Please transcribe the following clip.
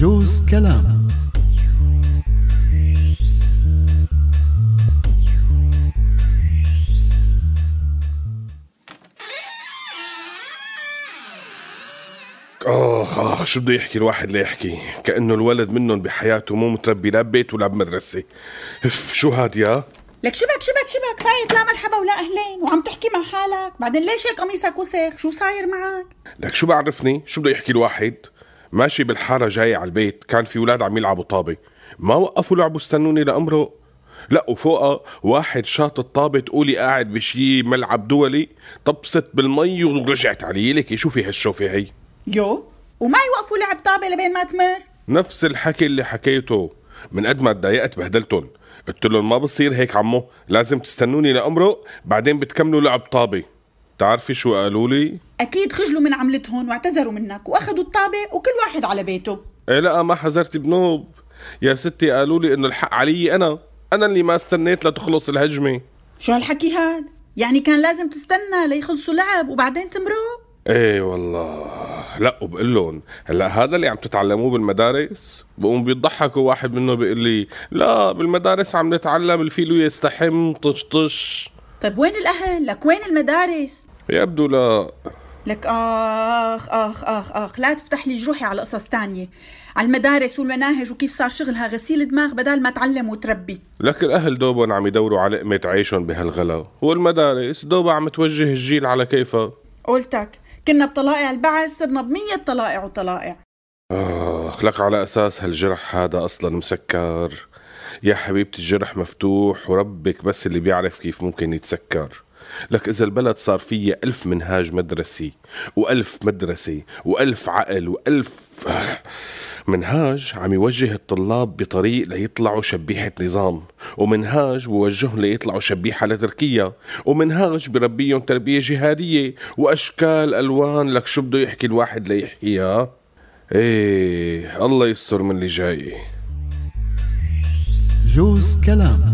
جوز كلام آخ آخ شو بده يحكي الواحد ليحكي كأنه الولد منهم بحياته مو متربي لا ببيت ولا بمدرسة اف شو هاد يا لك شبك شبك شبك فايت لا مرحبا ولا اهلين وعم تحكي مع حالك بعدين ليش هيك قميصك وسخ شو صاير معك لك شو بعرفني شو بده يحكي الواحد ماشي بالحاره جاي على البيت كان في اولاد عم يلعبوا طابه ما وقفوا لعبوا استنوني لامره لا وفوقها واحد شاط الطابه تقولي قاعد بشي ملعب دولي طبست بالمي ورجعت علي لك شو في هالشوفه هي يو وما يوقفوا لعب طابه لبين ما تمر نفس الحكي اللي حكيته من قد ما تضايقت بهدلتهم قلت لهم ما بصير هيك عمو لازم تستنوني لامرق بعدين بتكملوا لعب طابه تعرفي شو قالوا لي؟ اكيد خجلوا من عملتهم واعتذروا منك واخذوا الطابه وكل واحد على بيته ايه لا ما حذرتي بنوب يا ستي قالوا لي انه الحق علي انا انا اللي ما استنيت لتخلص الهجمه شو هالحكي هاد يعني كان لازم تستنى ليخلصوا لعب وبعدين تمرق ايه والله لا وبقول لهم هلا هذا اللي عم تتعلموه بالمدارس بقوم بيضحكوا واحد منه بيقول لي لا بالمدارس عم نتعلم الفيل يستحم طش طش طيب وين الأهل؟ لك وين المدارس؟ يبدو لا لك آخ آخ آخ آخ لا تفتح لي جروحي على قصص تانية على المدارس والمناهج وكيف صار شغلها غسيل دماغ بدل ما تعلم وتربي لك الأهل دوبا عم يدوروا على لقمة عيشهم بهالغلا والمدارس دوبا عم توجه الجيل على كيفها قلتك كنا بطلائع البعث صرنا بمية طلائع وطلائع آخ لك على أساس هالجرح هذا أصلا مسكر يا حبيبتي الجرح مفتوح وربك بس اللي بيعرف كيف ممكن يتسكر لك إذا البلد صار فيها ألف منهاج مدرسي وألف مدرسة وألف عقل وألف منهاج عم يوجه الطلاب بطريق ليطلعوا شبيحة نظام ومنهاج بوجههم ليطلعوا شبيحة لتركيا ومنهاج بربيهم تربية جهادية وأشكال ألوان لك شو بده يحكي الواحد ليحكيها ايه الله يستر من اللي جاي بجوز كلام